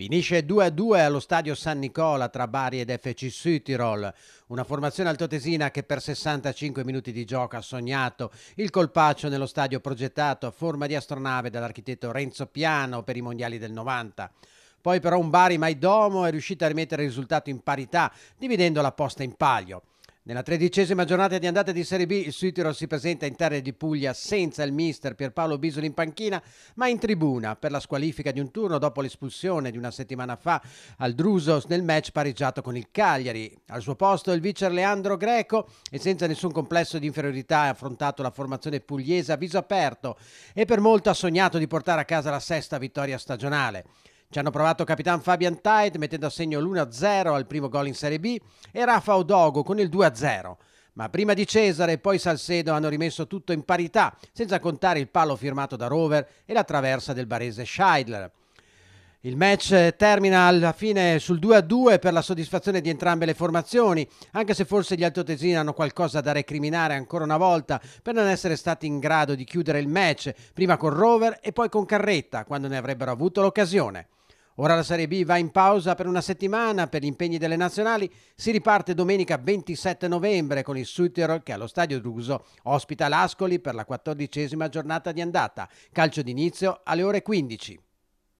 Finisce 2-2 allo stadio San Nicola tra Bari ed FC Sütirol, una formazione altotesina che per 65 minuti di gioco ha sognato il colpaccio nello stadio progettato a forma di astronave dall'architetto Renzo Piano per i mondiali del 90. Poi però un Bari mai domo è riuscito a rimettere il risultato in parità, dividendo la posta in palio. Nella tredicesima giornata di andata di Serie B il Suitiro si presenta in terra di Puglia senza il mister Pierpaolo Bisoli in panchina ma in tribuna per la squalifica di un turno dopo l'espulsione di una settimana fa al Drusos nel match pareggiato con il Cagliari. Al suo posto il vice Leandro Greco e senza nessun complesso di inferiorità ha affrontato la formazione pugliese a viso aperto e per molto ha sognato di portare a casa la sesta vittoria stagionale. Ci hanno provato Capitan Fabian Tite mettendo a segno l'1-0 al primo gol in Serie B e Rafa Odogo con il 2-0. Ma prima di Cesare e poi Salcedo hanno rimesso tutto in parità, senza contare il palo firmato da Rover e la traversa del barese Scheidler. Il match termina alla fine sul 2-2 per la soddisfazione di entrambe le formazioni, anche se forse gli altoatesini hanno qualcosa da recriminare ancora una volta per non essere stati in grado di chiudere il match, prima con Rover e poi con Carretta, quando ne avrebbero avuto l'occasione. Ora la Serie B va in pausa per una settimana per gli impegni delle nazionali. Si riparte domenica 27 novembre con il Sutterol che allo stadio Druso ospita l'Ascoli per la quattordicesima giornata di andata. Calcio d'inizio alle ore 15.